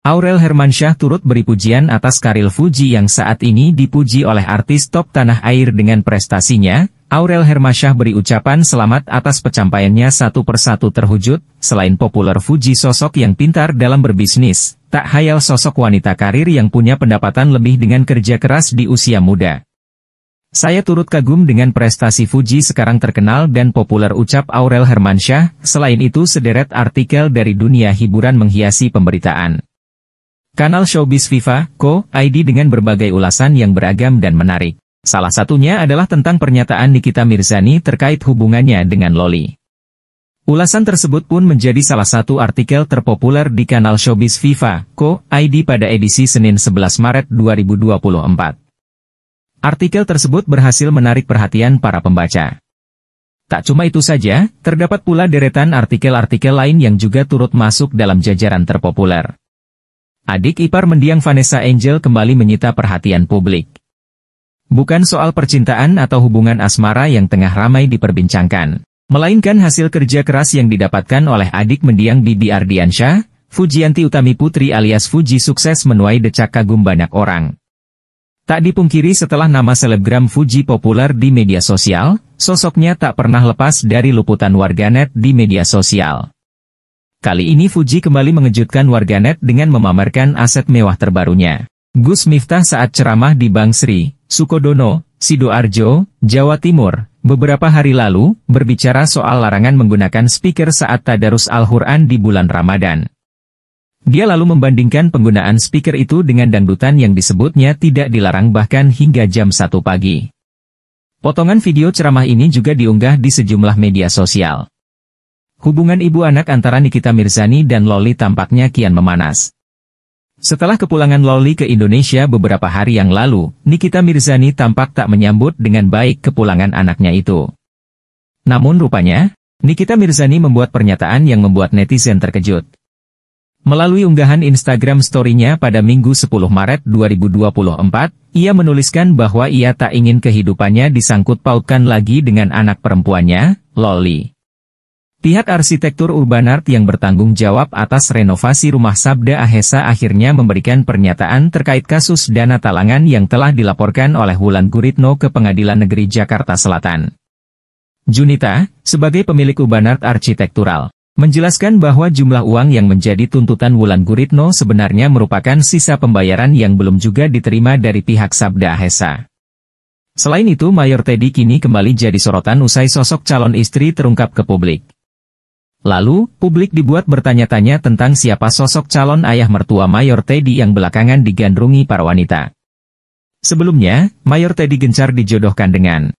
Aurel Hermansyah turut beri pujian atas Karil Fuji yang saat ini dipuji oleh artis top tanah air dengan prestasinya. Aurel Hermansyah beri ucapan selamat atas pencapaiannya satu persatu terwujud, selain populer Fuji sosok yang pintar dalam berbisnis, tak hayal sosok wanita karir yang punya pendapatan lebih dengan kerja keras di usia muda. Saya turut kagum dengan prestasi Fuji sekarang terkenal dan populer ucap Aurel Hermansyah, selain itu sederet artikel dari dunia hiburan menghiasi pemberitaan. Kanal Showbiz FIFA, Co, ID dengan berbagai ulasan yang beragam dan menarik. Salah satunya adalah tentang pernyataan Nikita Mirzani terkait hubungannya dengan Loli. Ulasan tersebut pun menjadi salah satu artikel terpopuler di kanal Showbiz FIFA, Co, ID pada edisi Senin 11 Maret 2024. Artikel tersebut berhasil menarik perhatian para pembaca. Tak cuma itu saja, terdapat pula deretan artikel-artikel lain yang juga turut masuk dalam jajaran terpopuler. Adik ipar mendiang Vanessa Angel kembali menyita perhatian publik. Bukan soal percintaan atau hubungan asmara yang tengah ramai diperbincangkan, melainkan hasil kerja keras yang didapatkan oleh adik mendiang Bibi Ardiansyah, Fujianti Utami Putri alias Fuji sukses menuai decak kagum banyak orang. Tak dipungkiri setelah nama selebgram Fuji populer di media sosial, sosoknya tak pernah lepas dari luputan warganet di media sosial. Kali ini Fuji kembali mengejutkan warganet dengan memamerkan aset mewah terbarunya. Gus Miftah saat ceramah di Bang Sri, Sukodono, Sidoarjo, Jawa Timur, beberapa hari lalu, berbicara soal larangan menggunakan speaker saat tadarus Al-Quran di bulan Ramadan. Dia lalu membandingkan penggunaan speaker itu dengan dangdutan yang disebutnya tidak dilarang bahkan hingga jam 1 pagi. Potongan video ceramah ini juga diunggah di sejumlah media sosial. Hubungan ibu anak antara Nikita Mirzani dan Loli tampaknya kian memanas. Setelah kepulangan Loli ke Indonesia beberapa hari yang lalu, Nikita Mirzani tampak tak menyambut dengan baik kepulangan anaknya itu. Namun rupanya, Nikita Mirzani membuat pernyataan yang membuat netizen terkejut. Melalui unggahan Instagram story-nya pada Minggu 10 Maret 2024, ia menuliskan bahwa ia tak ingin kehidupannya disangkut pautkan lagi dengan anak perempuannya, Loli. Pihak arsitektur Urbanart yang bertanggung jawab atas renovasi rumah Sabda Ahesa akhirnya memberikan pernyataan terkait kasus dana talangan yang telah dilaporkan oleh Wulan Guritno ke Pengadilan Negeri Jakarta Selatan. Junita, sebagai pemilik Urbanart Arsitektural, menjelaskan bahwa jumlah uang yang menjadi tuntutan Wulan Guritno sebenarnya merupakan sisa pembayaran yang belum juga diterima dari pihak Sabda Ahesa. Selain itu Mayor Teddy kini kembali jadi sorotan usai sosok calon istri terungkap ke publik. Lalu, publik dibuat bertanya-tanya tentang siapa sosok calon ayah mertua Mayor Teddy yang belakangan digandrungi para wanita. Sebelumnya, Mayor Teddy gencar dijodohkan dengan